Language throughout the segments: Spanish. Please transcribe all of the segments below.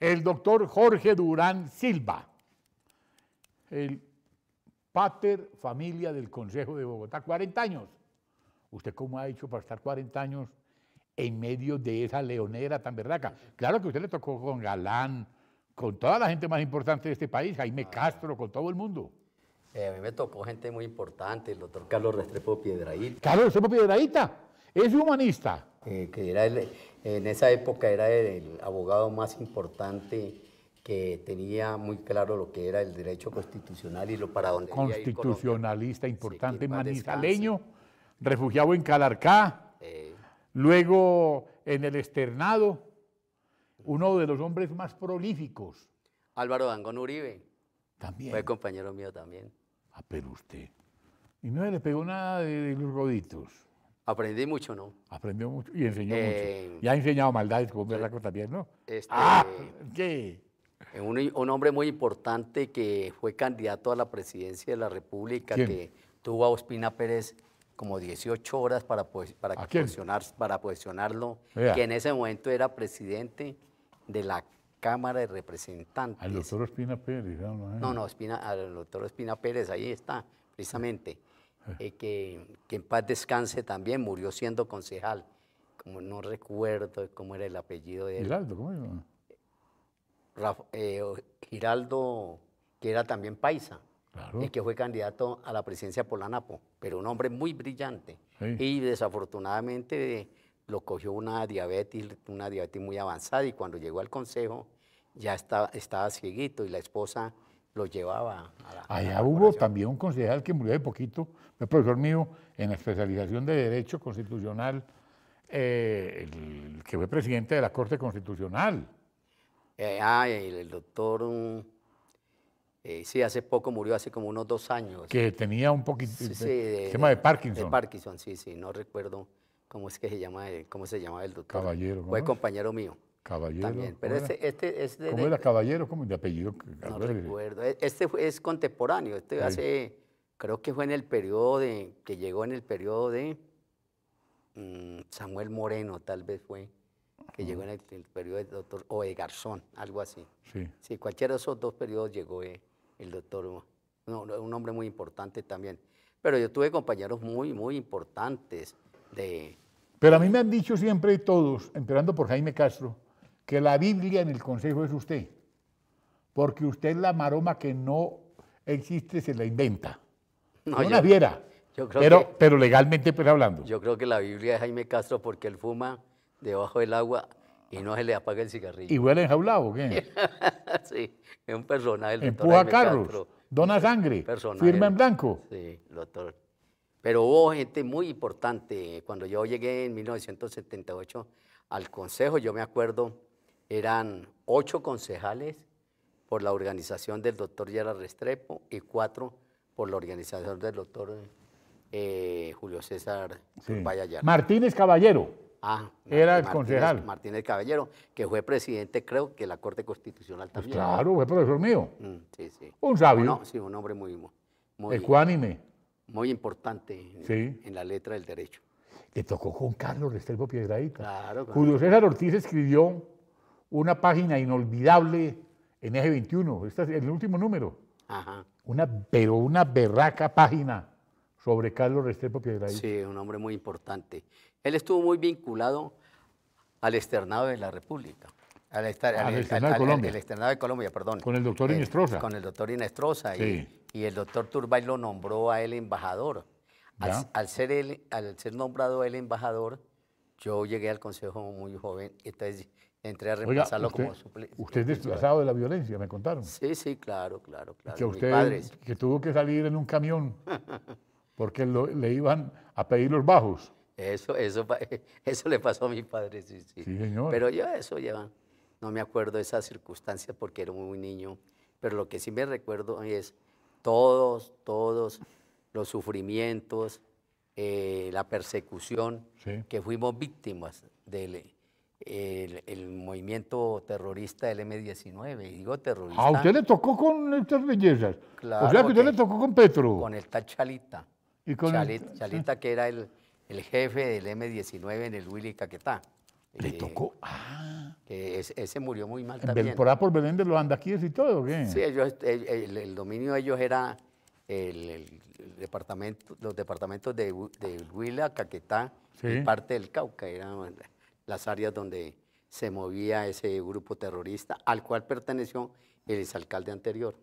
el doctor Jorge Durán Silva, el pater familia del Consejo de Bogotá, 40 años. ¿Usted cómo ha hecho para estar 40 años en medio de esa leonera tan berraca? Claro que usted le tocó con Galán, con toda la gente más importante de este país, Jaime ah. Castro, con todo el mundo. Eh, a mí me tocó gente muy importante, el doctor Carlos Restrepo Piedraíta. Carlos Restrepo Piedraíta, es humanista. Eh, que era el, en esa época era el abogado más importante que tenía muy claro lo que era el derecho constitucional y lo para constitucionalista importante manizaleño refugiado en Calarcá eh. luego en el externado uno de los hombres más prolíficos Álvaro Dangón Uribe también fue compañero mío también ah pero usted y no le pegó nada de, de los roditos Aprendí mucho, ¿no? Aprendió mucho y enseñó eh, mucho. Y ha enseñado maldades como Berraco eh, también, ¿no? Este, ¡Ah! ¿Qué? Eh, un, hombre muy importante que fue candidato a la presidencia de la República, que tuvo a Ospina Pérez como 18 horas para, para posicionarlo, que en ese momento era presidente de la Cámara de Representantes. Al doctor Ospina Pérez. No, no, no al doctor Ospina Pérez, ahí está, precisamente. Eh, que, que, en paz descanse también, murió siendo concejal. Como no recuerdo cómo era el apellido de él. Giraldo, ¿cómo era? Eh, Giraldo, que era también paisa, claro. que fue candidato a la presidencia por la NAPO, pero un hombre muy brillante. Y desafortunadamente lo cogió una diabetes, una diabetes muy avanzada, y cuando llegó al consejo ya estaba estaba cieguito y la esposa lo llevaba a la... Allá hubo también un concejal que murió de poquito, el profesor mío en la especialización de Derecho Constitucional, eh, el que fue presidente de la Corte Constitucional. Eh, ah, el, doctor... Eh, sí, hace poco murió, hace como unos dos años. Que tenía un poquito... Sí, sí, de, tema de, Parkinson. De Parkinson, sí, sí, no recuerdo cómo es que se llama, cómo se llamaba el doctor. Caballero. fue compañero mío. Caballero. También, ¿Cómo este era Caballero? ¿Cómo de apellido? No recuerdo. E, este es contemporáneo. Este hace, creo que fue en el periodo de, que llegó en el periodo de mm, Samuel Moreno, tal vez fue, que llegó en el, periodo del doctor, o de Garzón, algo así. Sí. Sí, cualquiera de esos dos periodos llegó eh, el doctor, no, un hombre muy importante también. Pero yo tuve compañeros muy, muy importantes de... Pero a mí me han dicho siempre todos, empezando por Jaime Castro, que la Biblia en el consejo es usted, porque usted es la maroma que no existe se la inventa. No, la viera, pero, pero legalmente pues hablando. Yo creo que la Biblia es Jaime Castro porque él fuma debajo del agua y no se le apaga el cigarrillo. ¿Y huele enjaulado qué? sí, es un personaje. Empuja carros, dona sangre, personaje, firma en blanco. Sí, doctor. Pero hubo gente muy importante. Cuando yo llegué en 1978 al Consejo, yo me acuerdo eran ocho concejales por la organización del doctor Gerard Restrepo y cuatro por la organización del doctor eh, Julio César sí. Martínez Caballero. Ah, era el concejal. Martínez Caballero, que fue presidente, creo que la Corte Constitucional pues también. claro, fue profesor mío. Mm, sí, sí. Un sabio. No, sí, un hombre muy, ecuánime. Muy importante en, la letra del derecho. Le tocó con Carlos Restrepo Piedradita. Julio César Ortiz escribió una página inolvidable en Eje 21, este es el último número. Una, pero una berraca página sobre Carlos Restrepo Piedrahí. Sí, un hombre muy importante. Él estuvo muy vinculado al externado de la República. Al, externado, de Colombia. El externado de Colombia, perdón. Con el doctor eh, Inestrosa. Con el doctor Inestrosa. Y, el doctor Turbay lo nombró a él embajador. Al, ser él, al ser nombrado él embajador, yo llegué al Consejo muy joven. Entonces entré a reemplazarlo usted, como suplente. Usted es desplazado de la violencia, me contaron. Sí, sí, claro, claro, claro. Que usted que tuvo que salir en un camión porque le iban a pedir los bajos. Eso, eso, eso le pasó a mi padre, sí, sí. Sí, señor. Pero yo eso ya no me acuerdo de esas circunstancias porque era muy niño. Pero lo que sí me recuerdo es todos, todos los sufrimientos, eh, la persecución que fuimos víctimas de él el, movimiento terrorista del M-19. digo terrorista. Ah, usted le tocó con estas bellezas. Claro, o sea que usted le tocó con Petro. Con el tal Chalita. Ah. Chalita, que era el, jefe del M-19 en el Willy Caquetá. Le eh, tocó. Ah. ese, murió muy mal también. ¿Por por Belén de los Andaquíes y todo? Sí, el, dominio de ellos era el, departamento, los departamentos de, Huila, Caquetá y parte del Cauca. Era, las áreas donde se movía ese grupo terrorista al cual perteneció el exalcalde anterior.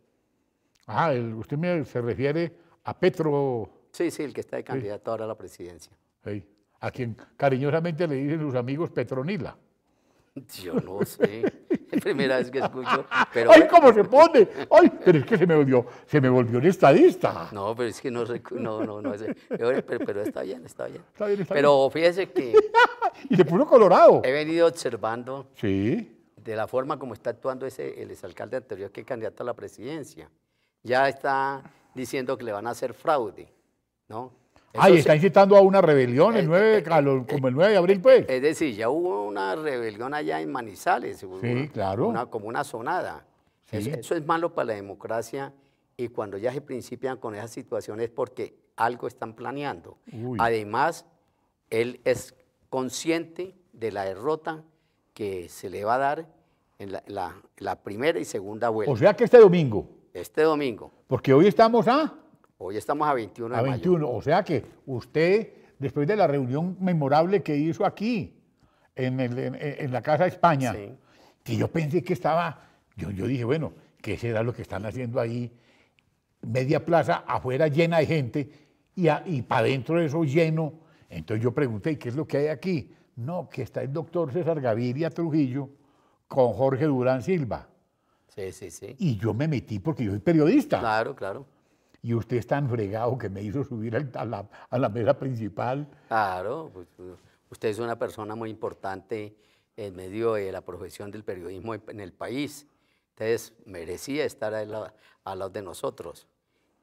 Ah, usted se refiere a Petro. Sí, sí, el que está de candidato ahora a la presidencia. A quien cariñosamente le dicen sus amigos Petronila. Yo no sé, es primera vez que escucho. ¡Ay, cómo se pone! ¡Ay! Pero es que se me volvió, se me volvió un estadista. No, pero es que no, no, no, no, pero, pero está bien, está bien. Está bien, está pero fíjese que y de puro colorado. He venido observando sí. de la forma como está actuando ese, el exalcalde anterior que es candidato a la presidencia. Ya está diciendo que le van a hacer fraude, ¿no? y Ay, está incitando a una rebelión el 9, eh, eh, eh, como el 9 de abril, pues. Es decir, ya hubo una rebelión allá en Manizales. sí, claro. Una, como una sonada. Eso, es malo para la democracia y cuando ya se principian con esas situaciones es porque algo están planeando. Además, él es consciente de la derrota que se le va a dar en la, primera y segunda vuelta. O sea que este domingo. Este domingo. Porque hoy estamos a... Hoy estamos a 21 a 21, o sea que usted, después de la reunión memorable que hizo aquí, en, la Casa de España, que yo pensé que estaba, yo, dije, bueno, ¿qué será lo que están haciendo ahí? Media plaza afuera llena de gente y, para y para adentro eso lleno entonces yo pregunté, ¿y qué es lo que hay aquí? No, que está el doctor César Gaviria Trujillo con Jorge Durán Silva. Sí, sí, sí. Y yo me metí porque yo soy periodista. Claro, claro. Y usted es tan fregado que me hizo subir a la, a la mesa principal. Claro, pues, pues, usted es una persona muy importante en medio de la profesión del periodismo en el país. Entonces, merecía estar a los de nosotros.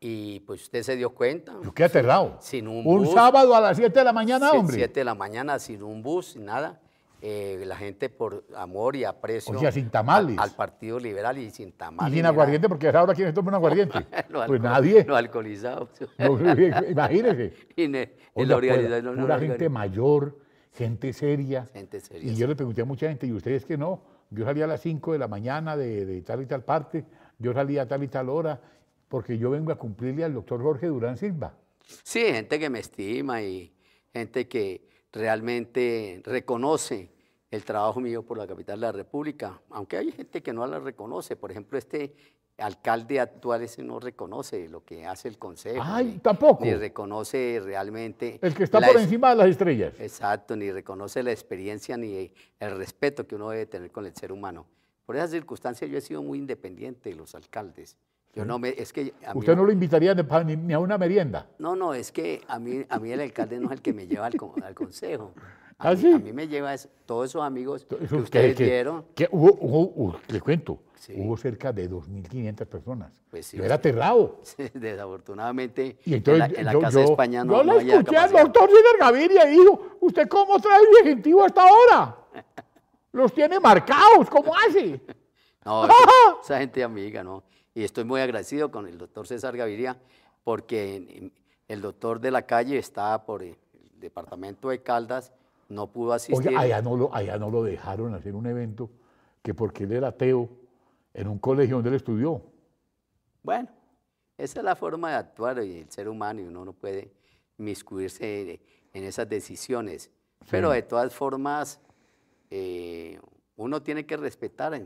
Y pues usted se dio cuenta. ¿Qué aterrado. Sin un, bus. Un sábado a las 7 de la mañana, hombre. 7 de la mañana, sin un bus, sin nada. Eh, la gente por amor y aprecio. O sea, sin tamales. Al, Partido Liberal y sin tamales. Y sin aguardiente, porque ahora quién toma un aguardiente. pues nadie. No alcoholizado. imagínese. Una pues, gente mayor, gente seria. Gente seria. Y yo le pregunté a mucha gente, ¿y ustedes que no? Yo salía a las 5 de la mañana de, de tal y tal parte, yo salía a tal y tal hora, porque yo vengo a cumplirle al doctor Jorge Durán Silva. Sí, gente que me estima y gente que realmente reconoce el trabajo mío por la capital de la República, aunque hay gente que no la reconoce, por ejemplo, este alcalde actual ese no reconoce lo que hace el consejo. Ay, tampoco. Ni reconoce realmente. El que está por encima de las estrellas. Exacto, ni reconoce la experiencia ni el respeto que uno debe tener con el ser humano. Por esas circunstancias yo he sido muy independiente de los alcaldes. ¿Usted no lo invitaría ni, a una merienda? No, no, es que a mí, a mí el alcalde no es el que me lleva al, consejo. ¿Ah, a, mí, me lleva todos esos amigos que ustedes que, vieron. Que hubo, cuento, hubo cerca de 2.500 personas. Pues yo era aterrado. desafortunadamente, y entonces, en la, Casa no Yo escuché al doctor Gaviria y dijo, ¿usted cómo trae el objetivo hasta ahora? Los tiene marcados, ¿cómo hace? no, esa gente amiga, ¿no? y estoy muy agradecido con el doctor César Gaviria porque el doctor de la calle estaba por el departamento de Caldas, no pudo asistir. Oye, allá no lo, allá no lo dejaron hacer un evento que porque él era ateo en un colegio donde él estudió. Bueno, esa es la forma de actuar el ser humano y uno no puede miscuirse en esas decisiones. Pero de todas formas, eh, uno tiene que respetar. Eh,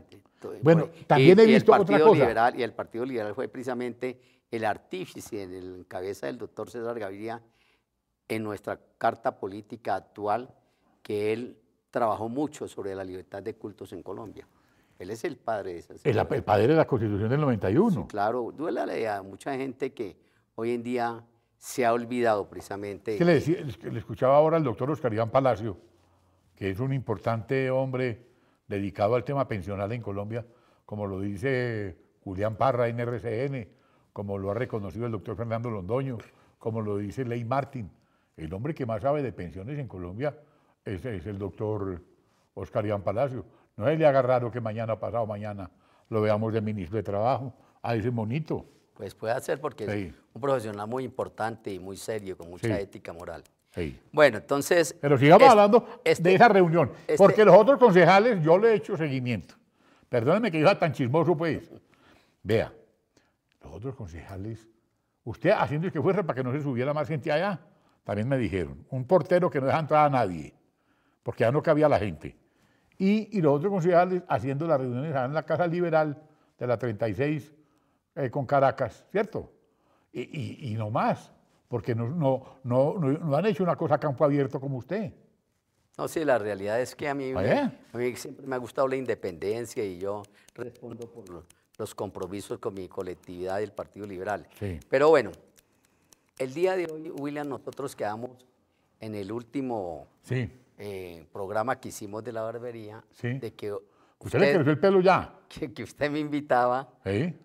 bueno, pues, también he visto otra cosa. El Partido Liberal y el Partido Liberal fue precisamente el artífice en el cabeza del doctor César Gaviria en nuestra carta política actual que él trabajó mucho sobre la libertad de cultos en Colombia. Él es el padre de esa. El, padre de la Constitución del 91. Sí, claro, duele a mucha gente que hoy en día se ha olvidado precisamente. ¿Qué le, decía, le escuchaba ahora al doctor Oscar Iván Palacio, que es un importante hombre dedicado al tema pensional en Colombia, como lo dice Julián Parra en RCN, como lo ha reconocido el doctor Fernando Londoño, como lo dice Ley Martin. El hombre que más sabe de pensiones en Colombia es, el doctor Oscar Iván Palacio. No es le haga raro que mañana, pasado mañana, lo veamos de ministro de Trabajo, a ah, ese monito. Pues puede ser porque es un profesional muy importante y muy serio, con mucha ética moral. Bueno, entonces... Pero sigamos este, hablando de este, esa reunión, este porque los otros concejales yo le he hecho seguimiento. Perdóneme que yo sea tan chismoso, pues. Vea, los otros concejales, usted haciendo que fuera para que no se subiera más gente allá, también me dijeron, un portero que no dejaba entrar a nadie, porque ya no cabía la gente. Y, los otros concejales haciendo las reuniones en la Casa Liberal de la 36 eh, con Caracas, ¿cierto? y no más porque no, no, no, no han hecho una cosa a campo abierto como usted. No, sí, la realidad es que a mí, ¿Eh? siempre me ha gustado la independencia y yo respondo por los, compromisos con mi colectividad del Partido Liberal. Pero bueno, el día de hoy, William, nosotros quedamos en el último sí. Eh, programa que hicimos de la barbería, de que usted, le creció el pelo ya. Que, que usted me invitaba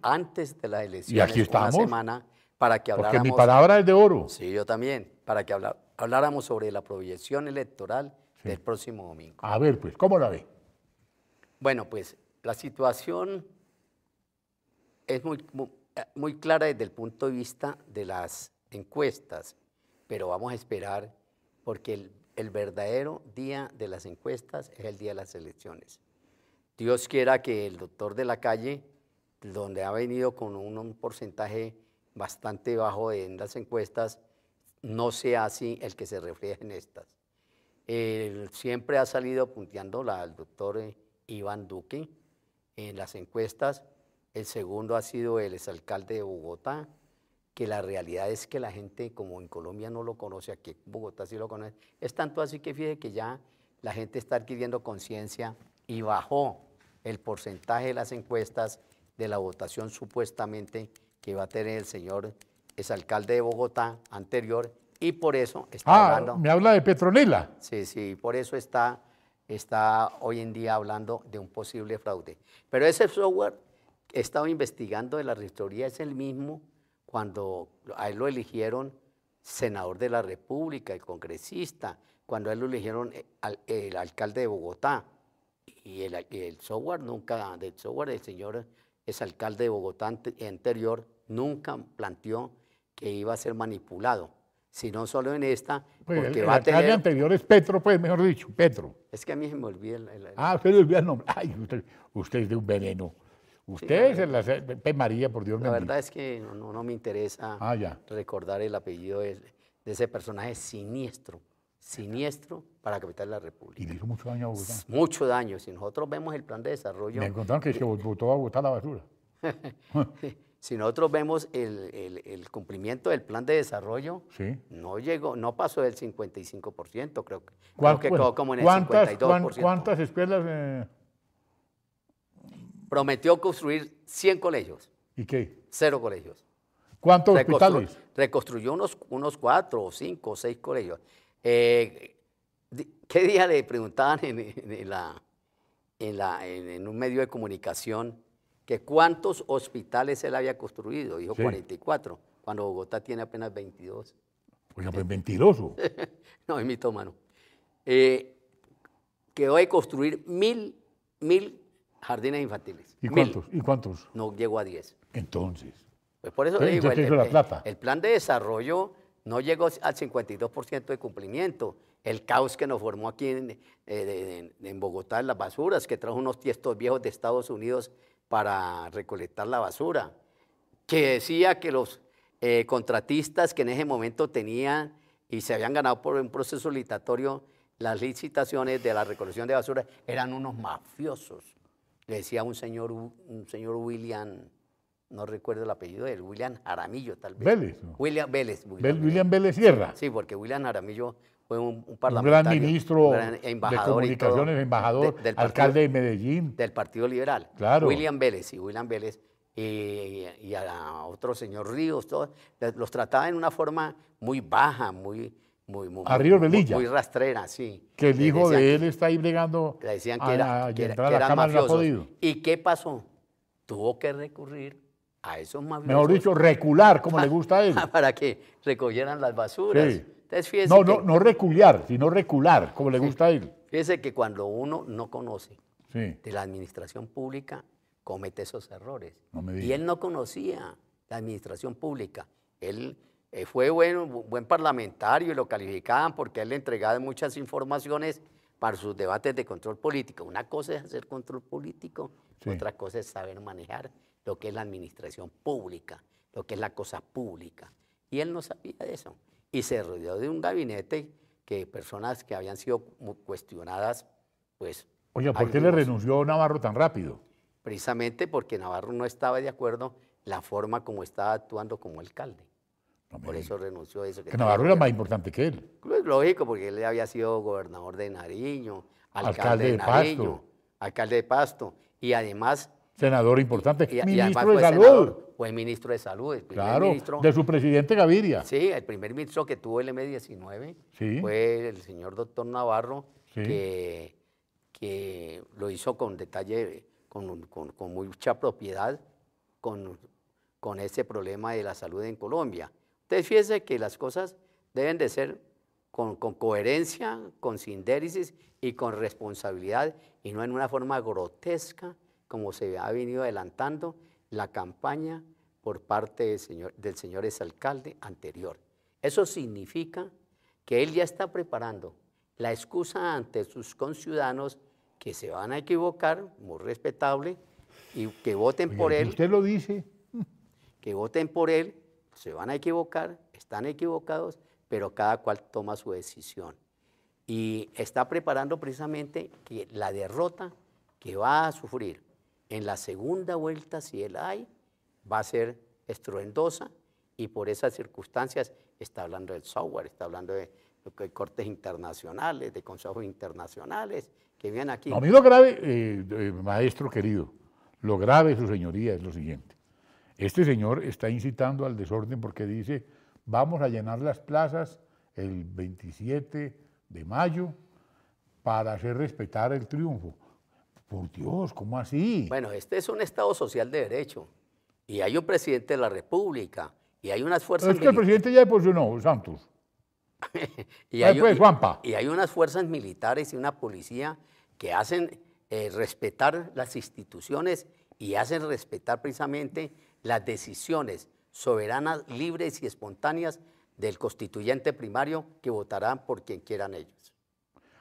antes de la elección y aquí semana para que habláramos. Porque mi palabra es de oro. Sí, yo también, para que habláramos sobre la proyección electoral del próximo domingo. A ver, pues, ¿cómo la ve? Bueno, pues la situación es muy, eh, muy, clara desde el punto de vista de las encuestas, pero vamos a esperar porque el, verdadero día de las encuestas es el día de las elecciones. Dios quiera que el doctor de la calle, donde ha venido con un porcentaje bastante bajo en las encuestas, no sea así el que se refleja en estas. siempre ha salido punteando al doctor eh, Iván Duque en las encuestas. El segundo ha sido el exalcalde de Bogotá, que la realidad es que la gente, como en Colombia no lo conoce, aquí Bogotá sí lo conoce. Es tanto así que fíjese que ya la gente está adquiriendo conciencia y bajó el porcentaje de las encuestas de la votación supuestamente que iba a tener el señor alcalde de Bogotá anterior y por eso está ah, hablando. Me habla de Petronila. Sí, sí, por eso está, está hoy en día hablando de un posible fraude. Pero ese software he estado investigando de la rectoría es el mismo cuando a él lo eligieron senador de la República, el congresista, cuando a él lo eligieron eh, el, alcalde de Bogotá. Y el, el software nunca, del software del señor es alcalde de Bogotá anterior, nunca planteó que iba a ser manipulado, sino solo en esta, pues, porque el, va anterior es Petro, pues, mejor dicho, Petro. Es que a mí se me olvida el... ah, usted le olvida el nombre. Ay, usted, es de un veneno. Usted es el P. María, por Dios La verdad es que no, no, me interesa ah, recordar el apellido de, ese personaje siniestro, siniestro para la capital de la República. Y le hizo mucho daño a Bogotá. Mucho daño. Si nosotros vemos el plan de desarrollo. Me contaron que se votó a Bogotá la basura. Si nosotros vemos el, cumplimiento del plan de desarrollo, no llegó, no pasó del 55%, creo, creo que quedó como en el ¿cuántas, 52%. ¿Cuántas escuelas? Eh, Prometió construir 100 colegios. ¿Y qué? Cero colegios. ¿Cuántos hospitales? Reconstruyó unos, unos cuatro o cinco o seis colegios. Eh, ¿Qué día le preguntaban en un medio de comunicación que cuántos hospitales él había construido, dijo 44, cuando Bogotá tiene apenas 22. Oiga, pues mentiroso. no, es mitómano. Eh, quedó de construir mil, mil jardines infantiles. ¿Y cuántos? ¿Y cuántos? No llegó a 10. Entonces. Pues por eso le digo, el, plata. el plan de desarrollo no llegó al 52% de cumplimiento. El caos que nos formó aquí eh, en, en, Bogotá, las basuras, que trajo unos tiestos viejos de Estados Unidos para recolectar la basura, que decía que los eh, contratistas que en ese momento tenían y se habían ganado por un proceso litatorio las licitaciones de la recolección de basura eran unos mafiosos, le decía un señor, un señor William no recuerdo el apellido de él, William Aramillo tal vez. Vélez. William Vélez. William, William Vélez Sierra. Sí, porque William Aramillo fue un, parlamentario. Un gran ministro embajador de comunicaciones, embajador, alcalde de Medellín. Del Partido Liberal. Claro. William Vélez, y William Vélez y, a otro señor Ríos, todos, los trataba en una forma muy baja, muy... Muy, muy, Muy, rastrera, sí. Que el hijo de él está ahí bregando. Le decían que era, que, era, ¿Y qué pasó? Tuvo que recurrir a esos Mejor dicho, recular, como le gusta a él. Para que recogieran las basuras. no, no, no sino recular, como le gusta a él. Fíjese que cuando uno no conoce de la administración pública, comete esos errores. y él no conocía la administración pública. Él eh, fue bueno, buen parlamentario y lo calificaban porque él le entregaba muchas informaciones para sus debates de control político. Una cosa es hacer control político, otra cosa es saber manejar lo que es la administración pública, lo que es la cosa pública. Y él no sabía de eso. Y se rodeó de un gabinete que personas que habían sido cuestionadas, pues... Oye, ¿por qué le renunció Navarro tan rápido? Precisamente porque Navarro no estaba de acuerdo la forma como estaba actuando como alcalde. Por eso renunció a eso. Que, Navarro era más importante que él. Pues, lógico, porque él había sido gobernador de Nariño, alcalde, de, Pasto. alcalde de Pasto. Y además senador importante, ministro de salud. fue ministro de salud. El claro, de su presidente Gaviria. Sí, el primer ministro que tuvo el M19 fue el señor doctor Navarro, que, lo hizo con detalle, con, mucha propiedad, con, con este problema de la salud en Colombia. Ustedes fíjense que las cosas deben de ser con, coherencia, con sindéresis y con responsabilidad, y no en una forma grotesca como se ha venido adelantando la campaña por parte del señor, del señor exalcalde anterior. Eso significa que él ya está preparando la excusa ante sus conciudadanos que se van a equivocar, muy respetable, y que voten por él. Usted lo dice. Que voten por él, se van a equivocar, están equivocados, pero cada cual toma su decisión. Y está preparando precisamente que la derrota que va a sufrir en la segunda vuelta, si él hay, va a ser estruendosa y por esas circunstancias está hablando del software, está hablando de, cortes internacionales, de consejos internacionales que vienen aquí. a mí lo grave, eh, maestro querido, lo grave, su señoría, es lo siguiente. Este señor está incitando al desorden porque dice, vamos a llenar las plazas el 27 de mayo para hacer respetar el triunfo. Por Dios, ¿cómo así? Bueno, este es un Estado social de derecho. Y hay un presidente de la República. Y hay unas fuerzas... militares. Es que el presidente ya deposicionó, Santos. y, hay, y, y, hay unas fuerzas militares y una policía que hacen eh, respetar las instituciones y hacen respetar precisamente las decisiones soberanas, libres y espontáneas del constituyente primario que votarán por quien quieran ellos.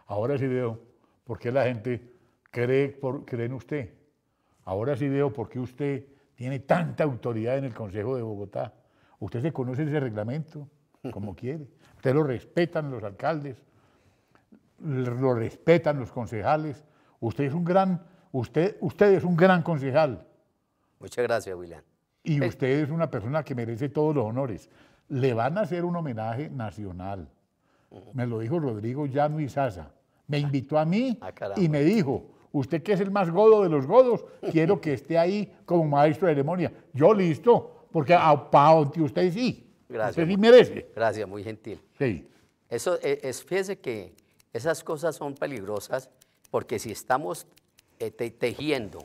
Ahora sí veo por qué la gente cree, por, en usted. Ahora sí veo por qué usted tiene tanta autoridad en el Consejo de Bogotá. Usted se conoce ese reglamento como quiere. Usted lo respetan los alcaldes, lo respetan los concejales. Usted es un gran, usted, usted es un gran concejal. Muchas gracias, William. Y eh, usted es una persona que merece todos los honores. Le van a hacer un homenaje nacional. Me lo dijo Rodrigo Llano Sasa. Me invitó a mí ah, y me dijo, usted que es el más godo de los godos, quiero que esté ahí como maestro de ceremonia. Yo listo, porque a usted sí. Gracias. Usted sí merece. Gracias, muy gentil. Sí. Eso e, fíjese que esas cosas son peligrosas porque si estamos eh, tejiendo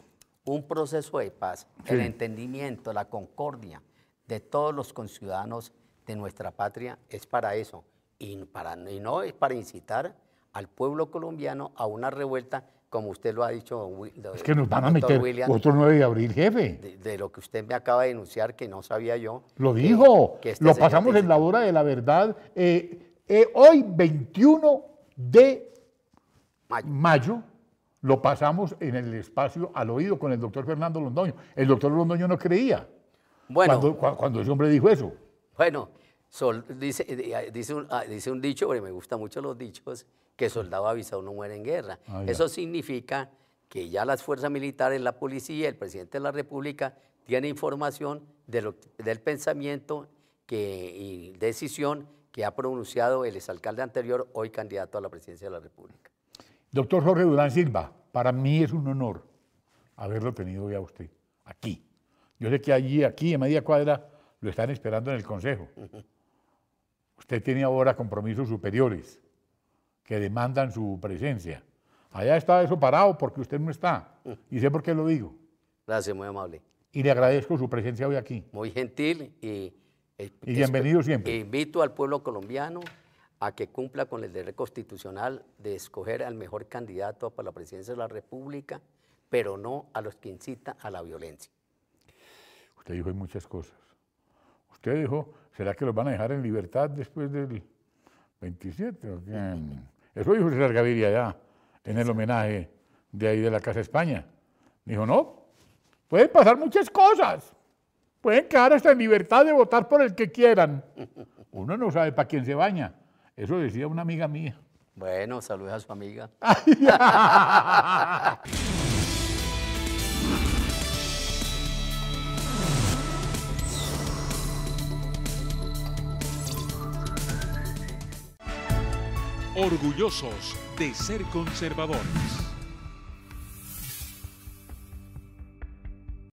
un proceso de paz, el entendimiento, la concordia de todos los conciudadanos de nuestra patria es para eso y, y no es para incitar al pueblo colombiano a una revuelta como usted lo ha dicho, es que nos van a meter otro 9 de abril, jefe. De, lo que usted me acaba de denunciar, que no sabía yo. Lo dijo, este lo pasamos en la hora de la verdad. Eh, eh, hoy, 21 de mayo. lo pasamos en el espacio al oído con el doctor Fernando Londoño. El doctor Londoño no creía bueno, cuando, ese hombre dijo eso. Bueno, eh, dice, un, ah, dice un dicho, me gustan mucho los dichos, que soldado avisado no muere en guerra. Ah, Eso significa que ya las fuerzas militares, la policía, el presidente de la República tiene información de lo, del pensamiento que, y decisión que ha pronunciado el exalcalde anterior, hoy candidato a la presidencia de la República. Doctor Jorge Durán Silva, para mí es un honor haberlo tenido hoy a usted, aquí. Yo sé que allí, aquí, en media cuadra, lo están esperando en el Consejo. Usted tiene ahora compromisos superiores que demandan su presencia. Allá está eso parado porque usted no está. Y sé por qué lo digo. Gracias, muy amable. Y le agradezco su presencia hoy aquí. Muy gentil y, y bienvenido siempre. E invito al pueblo colombiano a que cumpla con el derecho constitucional de escoger al mejor candidato para la presidencia de la República, pero no a los que incitan a la violencia. Usted dijo muchas cosas. Usted dijo, ¿será que los van a dejar en libertad después del 27? Eso dijo César Gaviria allá, en el homenaje de ahí de la Casa España. Dijo, no, pueden pasar muchas cosas. Pueden quedar hasta en libertad de votar por el que quieran. Uno no sabe para quién se baña. Eso decía una amiga mía. Bueno, saludos a su amiga. orgullosos de ser conservadores.